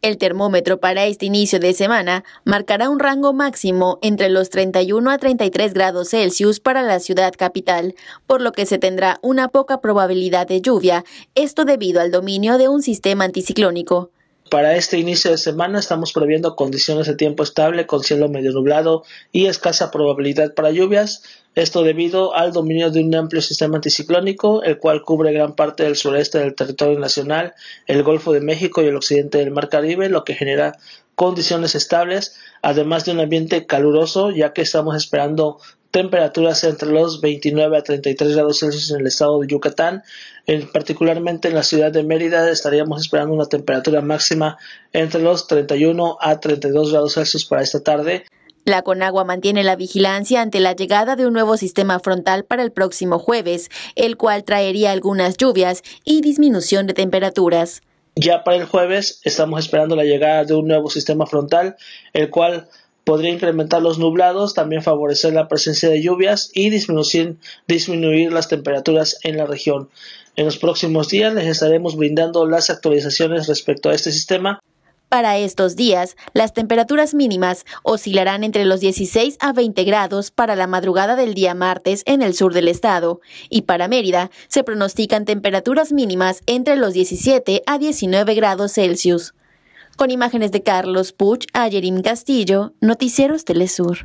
El termómetro para este inicio de semana marcará un rango máximo entre los 31 a 33 grados Celsius para la ciudad capital, por lo que se tendrá una poca probabilidad de lluvia, esto debido al dominio de un sistema anticiclónico. Para este inicio de semana estamos previendo condiciones de tiempo estable con cielo medio nublado y escasa probabilidad para lluvias, esto debido al dominio de un amplio sistema anticiclónico, el cual cubre gran parte del sureste del territorio nacional, el Golfo de México y el occidente del Mar Caribe, lo que genera condiciones estables, además de un ambiente caluroso, ya que estamos esperando temperaturas entre los 29 a 33 grados Celsius en el estado de Yucatán. particularmente en la ciudad de Mérida estaríamos esperando una temperatura máxima entre los 31 a 32 grados Celsius para esta tarde. La Conagua mantiene la vigilancia ante la llegada de un nuevo sistema frontal para el próximo jueves, el cual traería algunas lluvias y disminución de temperaturas. Ya para el jueves estamos esperando la llegada de un nuevo sistema frontal, el cual podría incrementar los nublados, también favorecer la presencia de lluvias y disminuir, las temperaturas en la región. En los próximos días les estaremos brindando las actualizaciones respecto a este sistema. Para estos días, las temperaturas mínimas oscilarán entre los 16 a 20 grados para la madrugada del día martes en el sur del estado y para Mérida se pronostican temperaturas mínimas entre los 17 a 19 grados Celsius. Con imágenes de Carlos Puch, a Jerim Castillo, Noticieros Telesur.